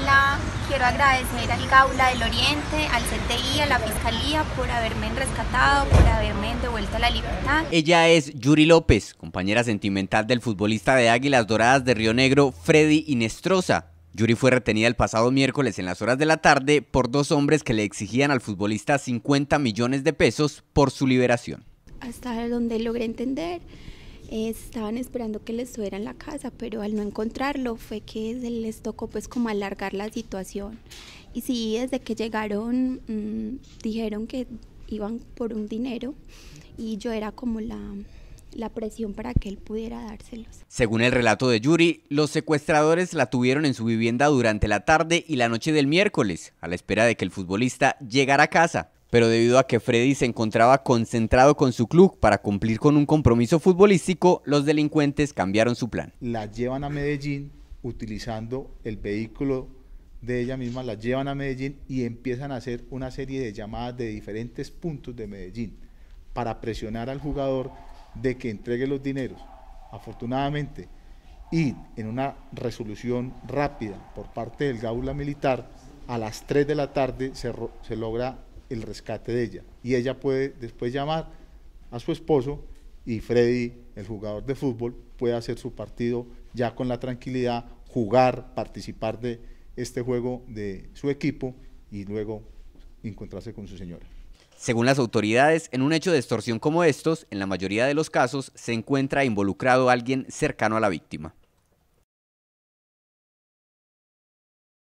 Hola, quiero agradecer al Gaula del Oriente, al CTI, a la Fiscalía por haberme rescatado, por haberme devuelto a la libertad. Ella es Yuri López, compañera sentimental del futbolista de Águilas Doradas de Río Negro, Freddy Inestrosa, Yuri fue retenida el pasado miércoles en las horas de la tarde por dos hombres que le exigían al futbolista 50 millones de pesos por su liberación. Hasta donde logré entender, estaban esperando que les estuviera la casa, pero al no encontrarlo fue que les tocó pues como alargar la situación. Y sí, desde que llegaron mm, dijeron que iban por un dinero y yo era como la, la presión para que él pudiera dárselos. Según el relato de Yuri, los secuestradores la tuvieron en su vivienda durante la tarde y la noche del miércoles, a la espera de que el futbolista llegara a casa pero debido a que Freddy se encontraba concentrado con su club para cumplir con un compromiso futbolístico, los delincuentes cambiaron su plan. La llevan a Medellín utilizando el vehículo de ella misma, la llevan a Medellín y empiezan a hacer una serie de llamadas de diferentes puntos de Medellín para presionar al jugador de que entregue los dineros. Afortunadamente, y en una resolución rápida por parte del Gaula Militar, a las 3 de la tarde se, se logra el rescate de ella. Y ella puede después llamar a su esposo y Freddy, el jugador de fútbol, puede hacer su partido ya con la tranquilidad, jugar, participar de este juego de su equipo y luego encontrarse con su señora. Según las autoridades, en un hecho de extorsión como estos, en la mayoría de los casos se encuentra involucrado alguien cercano a la víctima.